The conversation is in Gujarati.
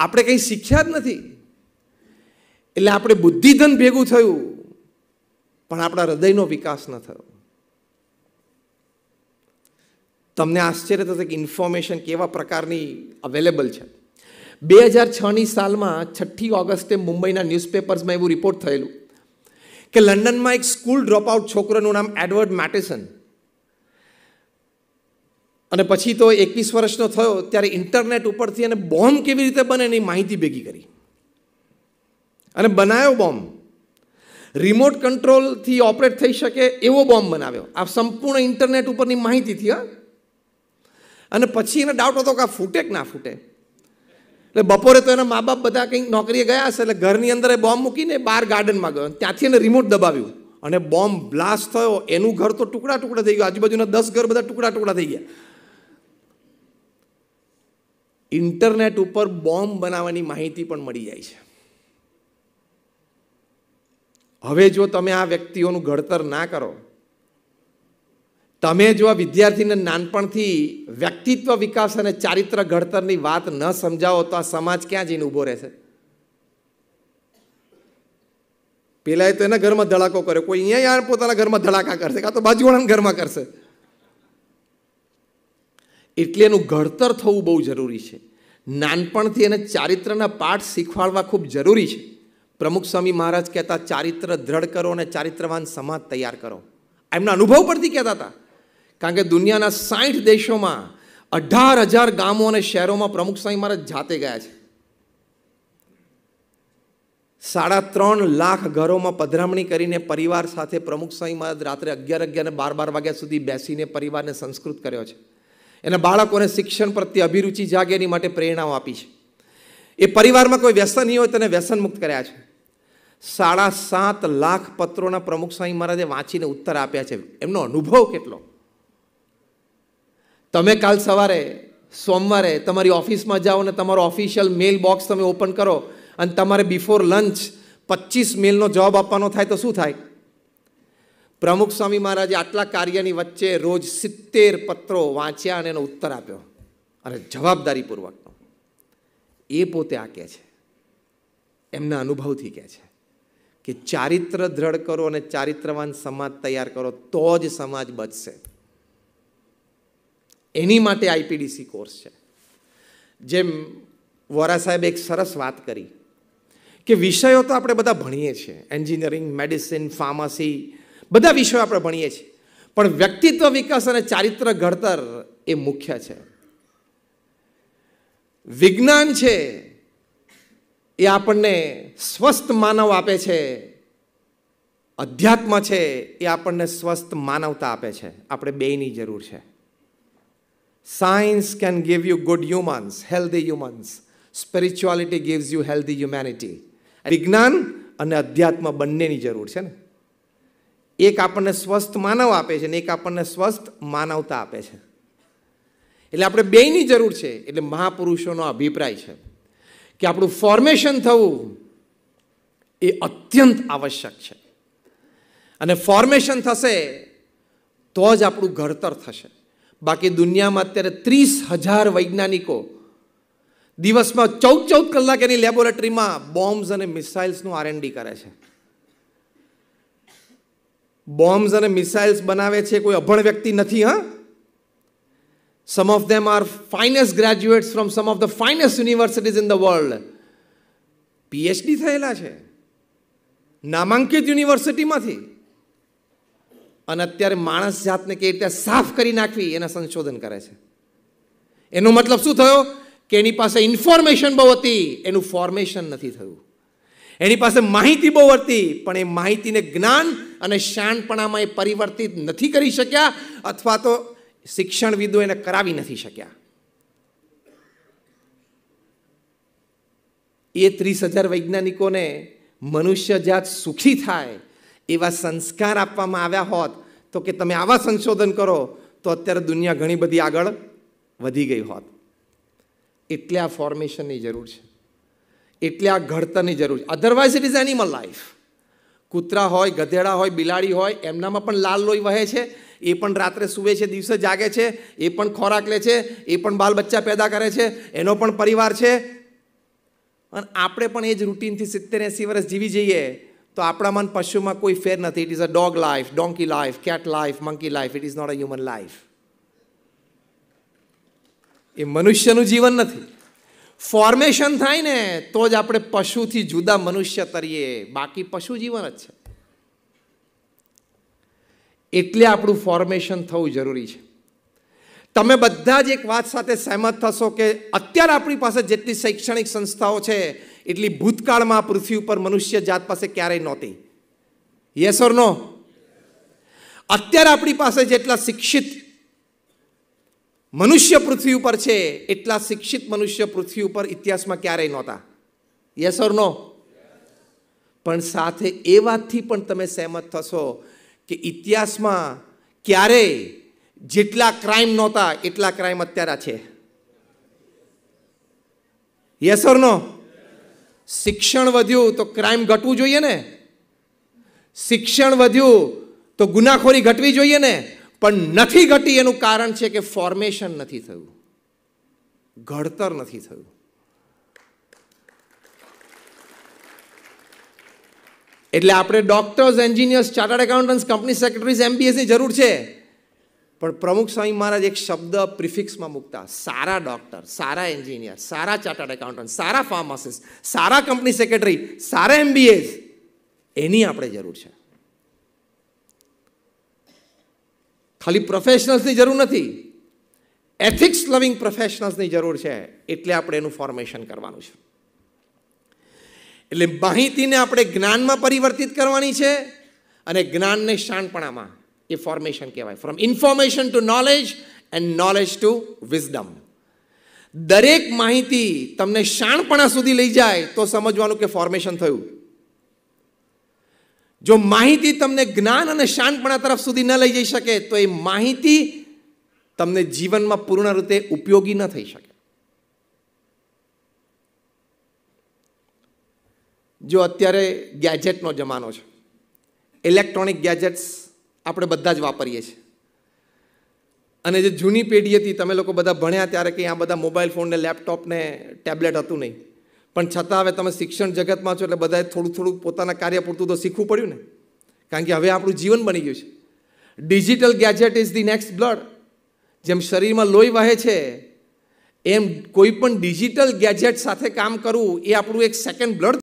આપણે કંઈ શીખ્યા જ નથી એટલે આપણે બુદ્ધિધન ભેગું થયું પણ આપણા હૃદયનો વિકાસ ન થયો તમને આશ્ચર્ય થશે કે ઇન્ફોર્મેશન કેવા પ્રકારની અવેલેબલ છે બે હજાર છની સાલમાં છઠ્ઠી ઓગસ્ટે મુંબઈના ન્યૂઝપેપર્સમાં એવું રિપોર્ટ થયેલું કે લંડનમાં એક સ્કૂલ ડ્રોપઆઉટ છોકરોનું નામ એડવર્ડ મેટેસન અને પછી તો એકવીસ વર્ષનો થયો ત્યારે ઇન્ટરનેટ ઉપરથી અને બોમ્બ કેવી રીતે બને એની માહિતી ભેગી કરી અને બનાવ્યો બોમ્બ રિમોટ કંટ્રોલથી ઓપરેટ થઈ શકે એવો બોમ્બ બનાવ્યો આ સંપૂર્ણ ઇન્ટરનેટ ઉપરની માહિતી હા અને પછી એને ડાઉટ હતો કે આ ફૂટે કે ના ફૂટે એટલે બપોરે તો એના મા બાપ બધા કંઈક નોકરીએ ગયા હશે એટલે ઘરની અંદર એ બોમ્બ મૂકીને બહાર ગાર્ડનમાં ગયો ત્યાંથી એને રિમોટ દબાવ્યું અને બોમ્બ બ્લાસ્ટ થયો એનું ઘર તો ટુકડા ટુકડા થઈ ગયું આજુબાજુના દસ ઘર બધા ટુકડા ટુકડા થઈ ગયા ઇન્ટરનેટ ઉપર બોમ્બ બનાવવાની માહિતી પણ મળી જાય છે હવે જો તમે આ વ્યક્તિઓનું ઘડતર ના કરો તમે જો આ વિદ્યાર્થીને નાનપણથી વ્યક્તિત્વ વિકાસ અને ચારિત્ર ઘડતરની વાત ન સમજાવો તો આ સમાજ ક્યાં જઈને ઊભો રહેશે પેલા એ તો એના ઘરમાં ધડાકો કર્યો કોઈ અહીંયા યાર પોતાના ઘરમાં ધડાકા કરશે કાં તો બાજુવાળાના ઘરમાં કરશે એટલે એનું ઘડતર થવું બહુ જરૂરી છે નાનપણથી એને ચારિત્રના પાઠ શીખવાડવા ખૂબ જરૂરી છે પ્રમુખ સ્વામી મહારાજ કહેતા ચારિત્ર દ્રઢ કરો અને ચારિત્રવાન સમાજ તૈયાર કરો એમના અનુભવ પરથી કહેતા હતા કારણ કે દુનિયાના સાઠ દેશોમાં અઢાર હજાર ગામો અને શહેરોમાં પ્રમુખ સ્વામી મહારાજ જાતે ગયા છે સાડા ત્રણ લાખ ઘરોમાં પધરામણી કરીને પરિવાર સાથે પ્રમુખ સ્વામી મહારાજ રાત્રે અગિયાર અગિયાર બાર બાર વાગ્યા સુધી બેસીને પરિવારને સંસ્કૃત કર્યો છે એને બાળકોને શિક્ષણ પ્રત્યે અભિરુચિ જાગે એની માટે પ્રેરણાઓ આપી છે એ પરિવારમાં કોઈ વ્યસન નહીં હોય તેને વ્યસન મુક્ત કર્યા છે સાડા સાત લાખ પત્રોના પ્રમુખ સ્વામી મહારાજે વાંચીને ઉત્તર આપ્યા છે એમનો અનુભવ કેટલો તમે કાલ સવારે સોમવારે તમારી ઓફિસમાં જાઓ ને તમારો ઓફિશિયલ મેલ બોક્સ તમે ઓપન કરો અને તમારે બિફોર લંચ પચીસ મેલનો જવાબ આપવાનો થાય તો શું થાય પ્રમુખ સ્વામી મહારાજે આટલા કાર્યની વચ્ચે રોજ સિત્તેર પત્રો વાંચ્યા અને એનો ઉત્તર આપ્યો અને જવાબદારીપૂર્વકનો એ પોતે આ કહે છે એમના અનુભવથી કહે છે કે ચારિત્ર દ્રઢ કરો અને ચારિત્રવાન સમાજ તૈયાર કરો તો જ સમાજ બચશે એની માટે આઈપીડીસી કોર્સ છે જેમ વોરા સાહેબે એક સરસ વાત કરી કે વિષયો તો આપણે બધા ભણીએ છીએ એન્જિનિયરિંગ મેડિસિન ફાર્મસી બધા વિષયો આપણે ભણીએ છીએ પણ વ્યક્તિત્વ વિકાસ અને ચારિત્ર ઘડતર એ મુખ્ય છે વિજ્ઞાન છે એ આપણને સ્વસ્થ માનવ આપે છે અધ્યાત્મ છે એ આપણને સ્વસ્થ માનવતા આપે છે આપણે બેની જરૂર છે science can give you good humans healthy humans spirituality gives you healthy humanity વિજ્ઞાન અને અધ્યાત્મ બંનેની જરૂર છે ને એક આપણને સ્વસ્થ માનવ આપે છે ને એક આપણને સ્વસ્થ માનવતા આપે છે એટલે આપણે બેયની જરૂર છે એટલે મહાપુરુષોનો અભિપ્રાય છે કે આપણું ફોર્મેશન થવું એ અત્યંત આવશ્યક છે અને ફોર્મેશન થશે તો જ આપણું ઘડતર થશે બાકી દુનિયામાં અત્યારે ત્રીસ હજાર વૈજ્ઞાનિકો દિવસમાં ચૌદ ચૌદ કલાક એની લેબોરેટરીમાં બોમ્બ્સ અને મિસાઇલ્સનું આરએનડી કરે છે બોમ્બ્સ અને મિસાઇલ્સ બનાવે છે કોઈ અભણ વ્યક્તિ નથી હા some of them are finest graduates from some of the finest universities in the world PhD થયેલા છે નામાંકિત યુનિવર્સિટીમાંથી અને અત્યારે માણસ જાતને કેવી રીતે સાફ કરી નાખવી એના સંશોધન કરે છે એનો મતલબ શું થયો કે એની પાસે ઇન્ફોર્મેશન બહુ હતી એનું ફોર્મેશન નથી થયું એની પાસે માહિતી બહુ હતી પણ એ માહિતીને જ્ઞાન અને શાણપણામાં એ પરિવર્તિત નથી કરી શક્યા અથવા તો શિક્ષણવિદો એને કરાવી નથી શક્યા એ ત્રીસ હજાર વૈજ્ઞાનિકોને મનુષ્ય જાત સુખી થાય એવા સંસ્કાર આપવામાં આવ્યા હોત તો કે તમે આવા સંશોધન કરો તો અત્યારે દુનિયા ઘણી બધી આગળ વધી ગઈ હોત એટલે આ ફોર્મેશનની જરૂર છે એટલે આ ઘડતરની જરૂર છે otherwise it is animal life કૂતરા હોય ગધેડા હોય બિલાડી હોય એમનામાં પણ લાલ લોહી વહે છે એ પણ રાત્રે સૂવે છે દિવસે જાગે છે એ પણ ખોરાક લે છે એ પણ બાલ બચ્ચા પેદા કરે છે એનો પણ પરિવાર છે અને આપણે પણ એ જ રૂટીનથી સિત્તેર એંસી વર્ષ જીવી જઈએ તો આપણા મન પશુમાં કોઈ ફેર નથી it is a dog life donkey life cat life monkey life it is not a human life એ મનુષ્યનું જીવન નથી ફોર્મેશન થાય ને તો જ આપણે પશુથી જુદા મનુષ્ય તરીએ બાકી પશુ જીવન જ છે એટલે આપણું ફોર્મેશન થવું જરૂરી છે તમે બધા જ એક વાત સાથે સહેમત થશો કે અત્યારે આપણી પાસે જેટલી શૈક્ષણિક સંસ્થાઓ છે એટલી ભૂતકાળમાં પૃથ્વી ઉપર મનુષ્ય જાત પાસે ક્યારેય નહોતી યસ ઓર નો અત્યારે આપણી પાસે જેટલા શિક્ષિત મનુષ્ય પૃથ્વી ઉપર છે એટલા શિક્ષિત મનુષ્ય પૃથ્વી ઉપર ઇતિહાસમાં ક્યારેય નહોતા યસ ઓર નો પણ સાથે એ વાતથી પણ તમે સહેમત થશો કે ઇતિહાસમાં ક્યારેય જેટલા ક્રાઇમ નહોતા એટલા ક્રાઇમ અત્યારે છે યસ ઓર નો શિક્ષણ વધ્યું તો ક્રાઇમ ઘટવું જોઈએ ને શિક્ષણ વધ્યું તો ગુનાખોરી ઘટવી જોઈએ ને પણ નથી ઘટી એનું કારણ છે કે ફોર્મેશન નથી થયું ઘડતર નથી થયું એટલે આપણે doctors engineers chartered accountants company secretaries એમબીએસની જરૂર છે પણ પ્રમુખ સ્વામી મહારાજ એક શબ્દ પ્રિફિક્સમાં મૂકતા સારા ડોક્ટર સારા એન્જિનિયર સારા ચાર્ટર્ડ એકાઉન્ટન્ટ સારા ફાર્માસિસ્ટ સારા કંપની સેક્રેટરી સારા એમબીએસ એની આપણે જરૂર છે ખાલી પ્રોફેશનલ્સની જરૂર નથી એથિક્સ લવિંગ પ્રોફેશનલ્સની જરૂર છે એટલે આપણે એનું ફોર્મેશન કરવાનું છે એટલે માહિતીને આપણે જ્ઞાનમાં પરિવર્તિત કરવાની છે અને જ્ઞાનને શાણપણામાં એ ફોર્મેશન કહેવાય from information to knowledge and knowledge to wisdom દરેક માહિતી તમને શાણપણા સુધી લઈ જાય તો સમજવાનું કે ફોર્મેશન થયું જો માહિતી તમને જ્ઞાન અને શાંતપણા તરફ સુધી ન લઈ જઈ શકે તો એ માહિતી તમને જીવનમાં પૂર્ણ રીતે ઉપયોગી ન થઈ શકે જો અત્યારે ગેજેટનો જમાનો છે ઇલેક્ટ્રોનિક ગેજેટ્સ આપણે બધા જ વાપરીએ છીએ અને જે જૂની પેઢી હતી તમે લોકો બધા ભણ્યા ત્યારે કંઈ આ બધા મોબાઈલ ફોનને લેપટોપને લેપટોપ ટેબ્લેટ હતું નહીં પણ છતાં હવે તમે શિક્ષણ જગતમાં છો એટલે બધાએ થોડું થોડું પોતાના કાર્ય પૂરતું તો શીખવું પડ્યું ને કારણ કે હવે આપણું જીવન બની ગયું છે digital gadget is the next blood જેમ શરીરમાં લોહી વહે છે એમ કોઈ પણ ડિજિટલ ગેજેટ સાથે કામ કરવું એ આપણું એક સેકન્ડ બ્લડ